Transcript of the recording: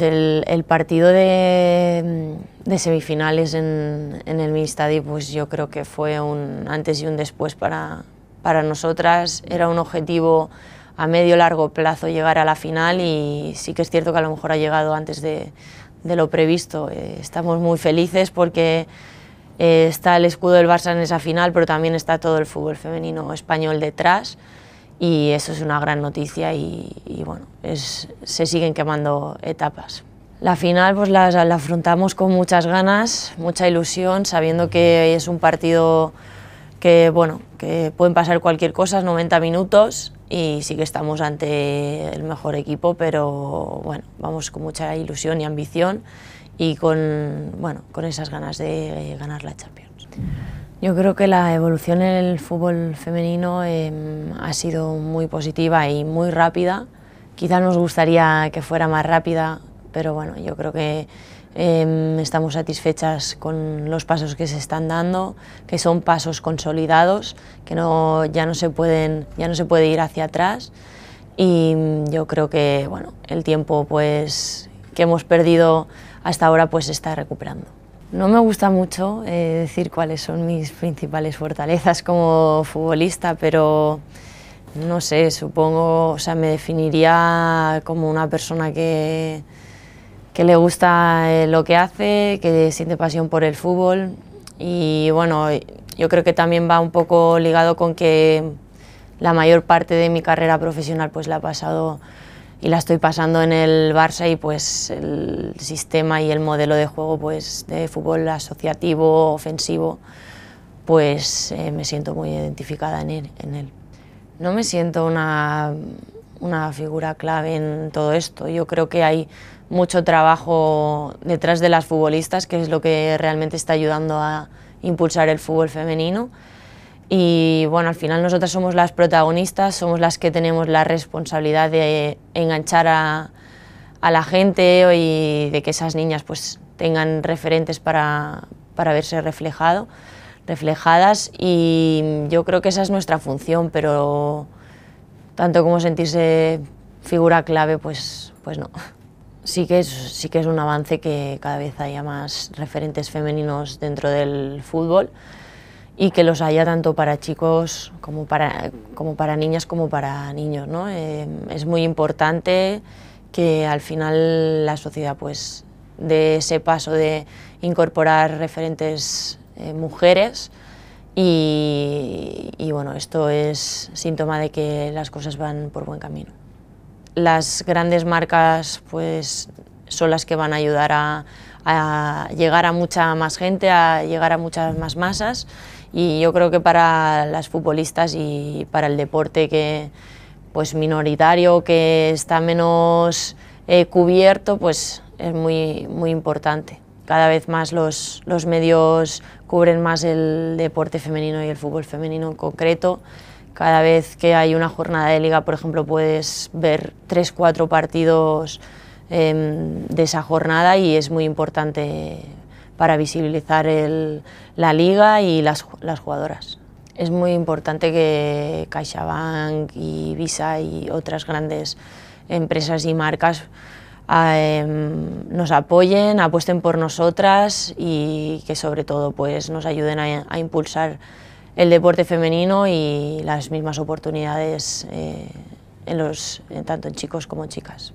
El, partido de, semifinales en, el Ministadi, pues yo creo que fue un antes y un después para, para nosotras. Era un objetivo a medio largo plazo llegar a la final y sí que es cierto que a lo mejor ha llegado antes de, lo previsto. Eh, estamos muy felices porque eh, está el escudo del Barça en esa final, pero también está todo el fútbol femenino español detrás y eso es una gran noticia y, bueno, se siguen quemando etapas. La final pues la, afrontamos con muchas ganas, mucha ilusión, sabiendo que es un partido que, bueno, que pueden pasar cualquier cosa, 90 minutos y sí que estamos ante el mejor equipo, pero vamos con mucha ilusión y ambición y con, bueno, con esas ganas de eh, ganar la Champions. Yo creo que la evolución en el fútbol femenino em, ha sido muy positiva y muy rápida. Quizás nos gustaría que fuera más rápida, pero bueno, yo creo que em, estamos satisfechas con los pasos que se están dando, que son pasos consolidados, que no, ya, no se pueden, ya no se puede ir hacia atrás. Y yo creo que bueno, el tiempo pues, que hemos perdido hasta ahora pues se está recuperando. No me gusta mucho eh, decir cuáles son mis principales fortalezas como futbolista, pero no sé, supongo, o sea, me definiría como una persona que, que le gusta eh, lo que hace, que siente pasión por el fútbol y bueno, yo creo que también va un poco ligado con que la mayor parte de mi carrera profesional pues la ha pasado y la estoy pasando en el Barça y pues el sistema y el modelo de juego pues de fútbol asociativo, ofensivo, pues eh, me siento muy identificada en él, en No me siento una, una figura clave en todo esto. Yo creo que hay mucho trabajo detrás de las futbolistas, que es lo que realmente está ayudando a impulsar el fútbol femenino. Y bueno, al final nosotras somos las protagonistas, somos las que tenemos la responsabilidad de enganchar a, a la gente y de que esas niñas pues tengan referentes para, para verse reflejado, reflejadas y yo creo que esa es nuestra función, pero tanto como sentirse figura clave, pues, pues no. Sí que, sí que es un avance que cada vez haya más referentes femeninos dentro del fútbol y que los haya tanto para chicos como para, como para niñas como para niños. ¿no? Eh, es muy importante que al final la sociedad pues dé ese paso de incorporar referentes eh, mujeres y, bueno, esto es síntoma de que las cosas van por buen camino. Las grandes marcas pues son las que van a ayudar a llegar a mucha más gente, a llegar a muchas más masas y yo creo que para las futbolistas y para el deporte que pues minoritario que está menos eh, cubierto pues es muy muy importante cada vez más los, los medios cubren más el deporte femenino y el fútbol femenino en concreto cada vez que hay una jornada de liga por ejemplo puedes ver tres cuatro partidos em, de esa jornada y es muy importante para visibilizar la liga y las, jugadoras. Es muy importante que CaixaBank y Visa y otras grandes empresas y marcas em, nos apoyen, apuesten por nosotras y que sobre todo pues, nos ayuden a, impulsar el deporte femenino y las mismas oportunidades eh, tanto en chicos como en chicas.